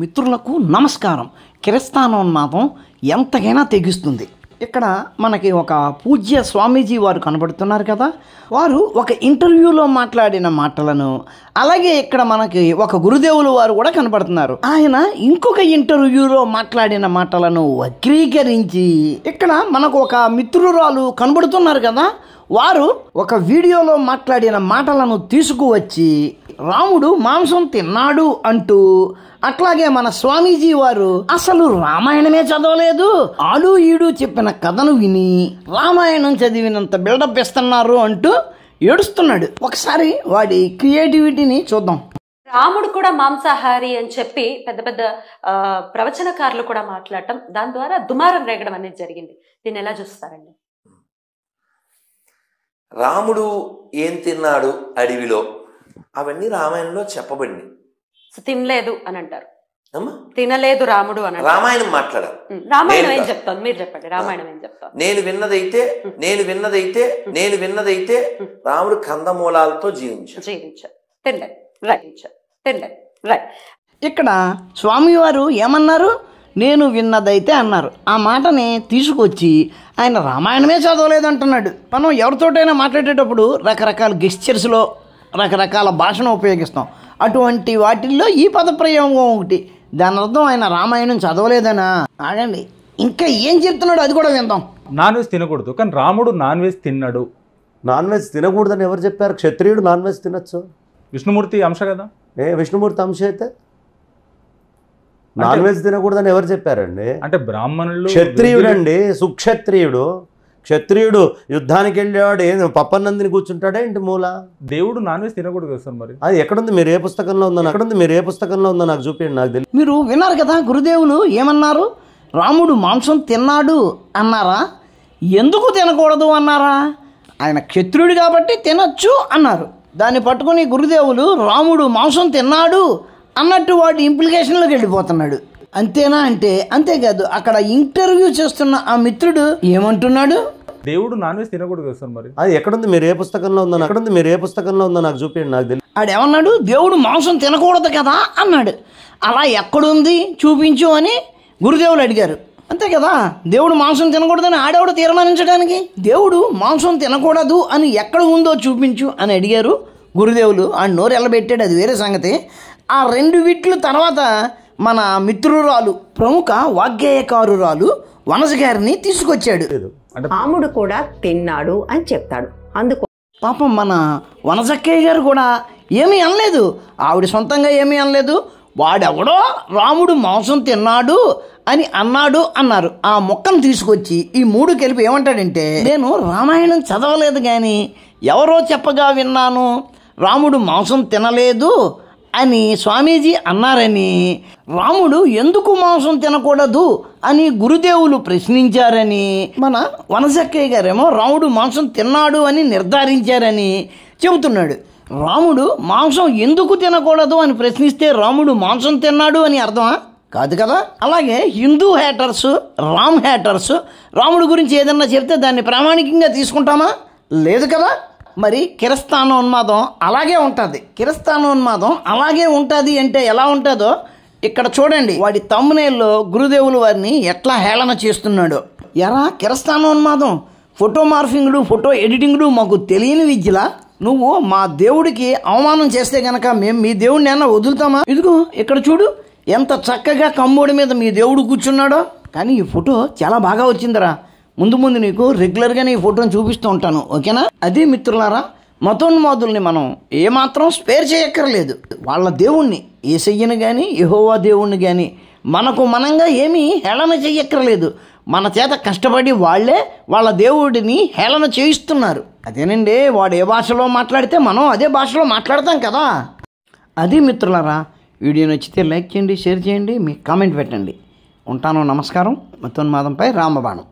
మిత్రులకు నమస్కారం క్రిస్తానోన్మాదం ఎంతకైనా తెగిస్తుంది ఇక్కడ మనకి ఒక పూజ్య స్వామీజీ వారు కనబడుతున్నారు కదా వారు ఒక ఇంటర్వ్యూలో మాట్లాడిన మాటలను అలాగే ఇక్కడ మనకి ఒక గురుదేవులు వారు కూడా కనబడుతున్నారు ఆయన ఇంకొక ఇంటర్వ్యూలో మాట్లాడిన మాటలను వక్రీకరించి ఇక్కడ మనకు ఒక మిత్రురాలు కనబడుతున్నారు కదా వారు ఒక వీడియోలో మాట్లాడిన మాటలను తీసుకువచ్చి రాముడు మాంసం తిన్నాడు అంటూ అట్లాగే మన స్వామీజీ వారు అసలు రామాయణమే చదవలేదు ఆడు ఈడు చెప్పిన కథను విని రామాయణం చదివినంత బిల్డప్ ఇస్తున్నారు అంటూ ఏడుస్తున్నాడు ఒకసారి వాడి క్రియేటివిటీని చూద్దాం రాముడు కూడా మాంసాహారి అని చెప్పి పెద్ద పెద్ద ప్రవచనకారులు కూడా మాట్లాడటం దాని ద్వారా దుమారం రేగడం అనేది జరిగింది దీన్ని ఎలా చూస్తారండి రాముడు ఏం తిన్నాడు అడవిలో అవన్నీ రామాయణంలో చెప్పబడినాయి తినలేదు అని అంటారు తినలేదు రాముడు అని రామాయణం మాట్లాడారు రామాయణం ఏం చెప్తాను మీరు చెప్పండి రామాయణం ఏం చెప్తాను నేను విన్నదైతే నేను విన్నదైతే నేను విన్నదైతే రాముడు కందమూలాలతో జీవించారు జీవించారు తిండే రైట్ తిండే ఇక్కడ స్వామివారు ఏమన్నారు నేను విన్నదైతే అన్నారు ఆ మాటని తీసుకొచ్చి ఆయన రామాయణమే చదవలేదు అంటున్నాడు మనం ఎవరితోటైనా మాట్లాడేటప్పుడు రకరకాల గెస్చర్స్లో రకరకాల భాషను ఉపయోగిస్తాం అటువంటి వాటిల్లో ఈ పదప్రయోగం ఒకటి దాని అర్థం ఆయన రామాయణం చదవలేదనా ఆగండి ఇంకా ఏం చెప్తున్నాడు అది కూడా విందాం నాన్ వెజ్ తినకూడదు కానీ రాముడు నాన్ వెజ్ తిన్నాడు నాన్ వెజ్ తినకూడదని ఎవరు చెప్పారు క్షత్రియుడు నాన్ వెజ్ తినచ్చు విష్ణుమూర్తి అంశ కదా ఏ విష్ణుమూర్తి అంశ అయితే నాన్ వెజ్ తినకూడదని ఎవరు చెప్పారండి అంటే బ్రాహ్మణులు క్షత్రియుడు అండి సుక్షత్రియుడు క్షత్రియుడు యుద్ధానికి వెళ్ళేవాడు ఏం పప్పన్నందిని కూర్చుంటాడే ఏంటి మూల దేవుడు నాన్ వేసి తినకూడదు కదా మరి అది ఎక్కడుంది మీరు ఏ పుస్తకంలో ఉందో ఎక్కడుంది మీరు ఏ పుస్తకంలో ఉందో నాకు చూపించండి నాకు తెలియదు మీరు విన్నారు కదా గురుదేవులు ఏమన్నారు రాముడు మాంసం తిన్నాడు అన్నారా ఎందుకు తినకూడదు అన్నారా ఆయన క్షత్రుడు కాబట్టి తినచ్చు అన్నారు దాన్ని పట్టుకుని గురుదేవులు రాముడు మాంసం తిన్నాడు అన్నట్టు వాడు ఇంప్లికేషన్లోకి వెళ్ళిపోతున్నాడు అంతేనా అంటే అంతేకాదు అక్కడ ఇంటర్వ్యూ చేస్తున్న ఆ మిత్రుడు ఏమంటున్నాడు దేవుడు నాన్ వెజ్ తినకూడదు సార్ మరి అది ఎక్కడుంది మీరు ఏ పుస్తకంలో ఉందా ఎక్కడుంది మీరు ఏ పుస్తకంలో ఉందో నాకు చూపించండి నాకు తెలియదు ఆడు ఏమన్నాడు దేవుడు మాంసం తినకూడదు కదా అన్నాడు అలా ఎక్కడుంది చూపించు అని గురుదేవులు అడిగారు అంతే కదా దేవుడు మాంసం తినకూడదని ఆడేవాడు తీర్మానించడానికి దేవుడు మాంసం తినకూడదు అని ఎక్కడ ఉందో చూపించు అని అడిగారు గురుదేవులు ఆ నోరు ఎల్లబెట్టాడు అది వేరే సంగతి ఆ రెండు వీట్ల తర్వాత మన మిత్రురాలు ప్రముఖ వాగ్గేయకారురాలు వనజ గారిని తీసుకొచ్చాడు రాముడు కూడా తిన్నాడు అని చెప్తాడు అందుకు పాపం మన వనజక్కయ్య గారు కూడా ఏమీ అనలేదు ఆవిడ సొంతంగా ఏమీ అనలేదు వాడెవడో రాముడు మాంసం తిన్నాడు అని అన్నాడు అన్నారు ఆ మొక్కను తీసుకొచ్చి ఈ మూడు కలిపి ఏమంటాడంటే నేను రామాయణం చదవలేదు కానీ ఎవరో చెప్పగా విన్నాను రాముడు మాంసం తినలేదు అని స్వామీజీ అన్నారని రాముడు ఎందుకు మాంసం తినకూడదు అని గురుదేవులు ప్రశ్నించారని మన వనసక్కయ్య గారేమో రాముడు మాంసం తిన్నాడు అని నిర్ధారించారని చెబుతున్నాడు రాముడు మాంసం ఎందుకు తినకూడదు అని ప్రశ్నిస్తే రాముడు మాంసం తిన్నాడు అని అర్థమా కాదు కదా అలాగే హిందూ హ్యాటర్స్ రామ్ హ్యాటర్స్ రాముడు గురించి ఏదన్నా చెప్తే దాన్ని ప్రామాణికంగా తీసుకుంటామా లేదు కదా మరి కిరస్థానోన్మాదం అలాగే ఉంటుంది కిరస్థానోన్మాదం అలాగే ఉంటుంది అంటే ఎలా ఉంటుందో ఇక్కడ చూడండి వాడి తమ్మునేల్లో గురుదేవులు వారిని ఎట్లా హేళన చేస్తున్నాడు ఎరా కిరస్థానోన్మాదం ఫోటో మార్ఫింగ్లు ఫోటో ఎడిటింగ్లు మాకు తెలియని విద్యలా నువ్వు మా దేవుడికి అవమానం చేస్తే గనక మేము మీ దేవుడిని ఏమన్నా వదులుతామా ఇదిగో ఇక్కడ చూడు ఎంత చక్కగా కంబోడి మీద మీ దేవుడు కూర్చున్నాడో కానీ ఈ ఫోటో చాలా బాగా వచ్చిందిరా ముందు ముందు నీకు రెగ్యులర్గా నీ ఫోటోని చూపిస్తూ ఉంటాను ఓకేనా అదే మిత్రులారా మతోన్మాదుల్ని మనం ఏమాత్రం స్పేర్ చేయక్కర్లేదు వాళ్ళ దేవుణ్ణి ఏసయ్యను కానీ యహోవా దేవుణ్ణి కానీ మనకు మనంగా ఏమీ హేళన చెయ్యక్కర్లేదు మన చేత కష్టపడి వాళ్ళే వాళ్ళ దేవుడిని హేళన చేయిస్తున్నారు అదేనండి వాడు ఏ భాషలో మాట్లాడితే మనం అదే భాషలో మాట్లాడతాం కదా అది మిత్రులారా వీడియో నచ్చితే లైక్ చేయండి షేర్ చేయండి మీ కామెంట్ పెట్టండి ఉంటాను నమస్కారం మతోన్మాదంపై రామబాణం